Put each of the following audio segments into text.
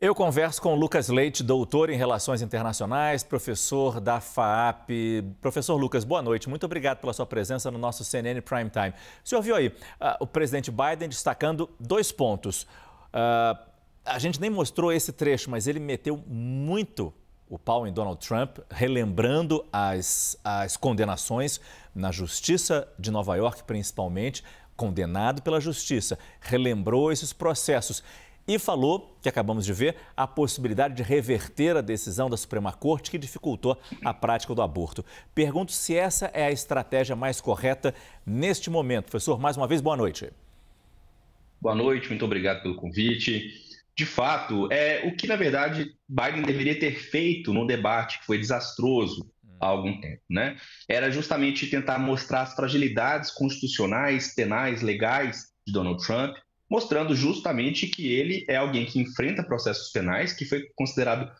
Eu converso com Lucas Leite, doutor em Relações Internacionais, professor da FAAP. Professor Lucas, boa noite. Muito obrigado pela sua presença no nosso CNN Prime Time. O senhor viu aí uh, o presidente Biden destacando dois pontos. Uh, a gente nem mostrou esse trecho, mas ele meteu muito o pau em Donald Trump, relembrando as, as condenações na justiça de Nova York, principalmente, condenado pela justiça. Relembrou esses processos e falou, que acabamos de ver, a possibilidade de reverter a decisão da Suprema Corte que dificultou a prática do aborto. Pergunto se essa é a estratégia mais correta neste momento. Professor, mais uma vez, boa noite. Boa noite, muito obrigado pelo convite. De fato, é o que na verdade Biden deveria ter feito no debate que foi desastroso há algum tempo, né? Era justamente tentar mostrar as fragilidades constitucionais, penais, legais de Donald Trump mostrando justamente que ele é alguém que enfrenta processos penais, que foi considerado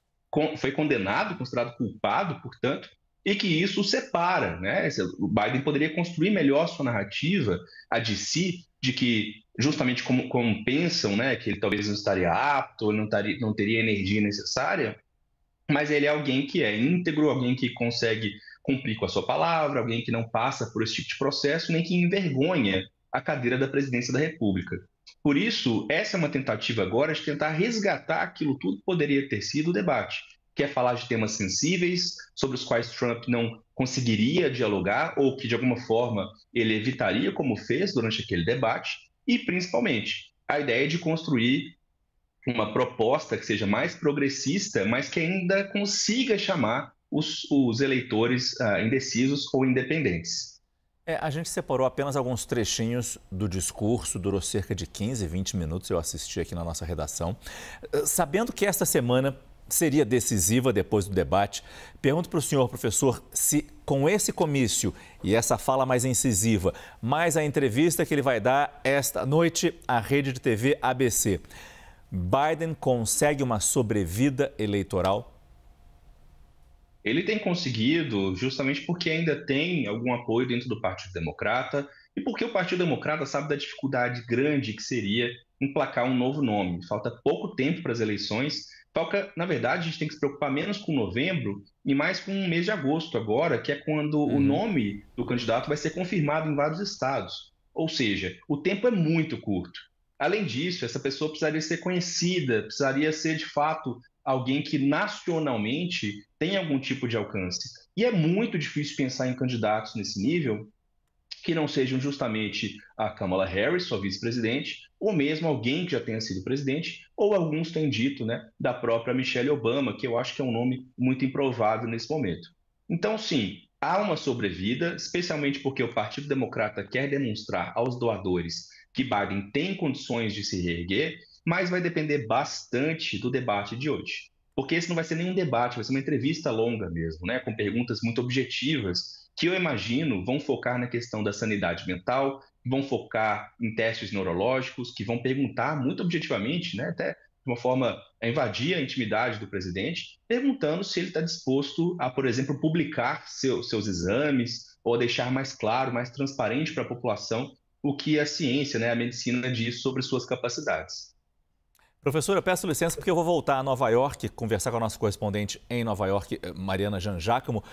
foi condenado, considerado culpado, portanto, e que isso separa, né? O Biden poderia construir melhor sua narrativa, a de si, de que justamente como, como pensam, né, que ele talvez não estaria apto, não, estaria, não teria energia necessária, mas ele é alguém que é íntegro, alguém que consegue cumprir com a sua palavra, alguém que não passa por esse tipo de processo, nem que envergonha a cadeira da presidência da República. Por isso, essa é uma tentativa agora de tentar resgatar aquilo tudo que poderia ter sido o debate, que é falar de temas sensíveis, sobre os quais Trump não conseguiria dialogar ou que, de alguma forma, ele evitaria, como fez durante aquele debate, e, principalmente, a ideia de construir uma proposta que seja mais progressista, mas que ainda consiga chamar os, os eleitores uh, indecisos ou independentes. É, a gente separou apenas alguns trechinhos do discurso, durou cerca de 15, 20 minutos, eu assisti aqui na nossa redação. Eh, sabendo que esta semana seria decisiva depois do debate, pergunto para o senhor, professor, se com esse comício e essa fala mais incisiva, mais a entrevista que ele vai dar esta noite à rede de TV ABC, Biden consegue uma sobrevida eleitoral ele tem conseguido justamente porque ainda tem algum apoio dentro do Partido Democrata e porque o Partido Democrata sabe da dificuldade grande que seria emplacar um novo nome. Falta pouco tempo para as eleições. Falta, na verdade, a gente tem que se preocupar menos com novembro e mais com o mês de agosto agora, que é quando uhum. o nome do candidato vai ser confirmado em vários estados. Ou seja, o tempo é muito curto. Além disso, essa pessoa precisaria ser conhecida, precisaria ser de fato alguém que nacionalmente tem algum tipo de alcance. E é muito difícil pensar em candidatos nesse nível que não sejam justamente a Kamala Harris, sua vice-presidente, ou mesmo alguém que já tenha sido presidente, ou alguns têm dito, né, da própria Michelle Obama, que eu acho que é um nome muito improvável nesse momento. Então, sim, há uma sobrevida, especialmente porque o Partido Democrata quer demonstrar aos doadores que Biden tem condições de se reerguer, mas vai depender bastante do debate de hoje. Porque esse não vai ser nenhum debate, vai ser uma entrevista longa mesmo, né, com perguntas muito objetivas, que eu imagino vão focar na questão da sanidade mental, vão focar em testes neurológicos, que vão perguntar muito objetivamente, né, até de uma forma a invadir a intimidade do presidente, perguntando se ele está disposto a, por exemplo, publicar seu, seus exames ou deixar mais claro, mais transparente para a população o que a ciência, né, a medicina diz sobre suas capacidades. Professora, peço licença porque eu vou voltar a Nova York, conversar com a nossa correspondente em Nova York, eh, Mariana Janjácomo,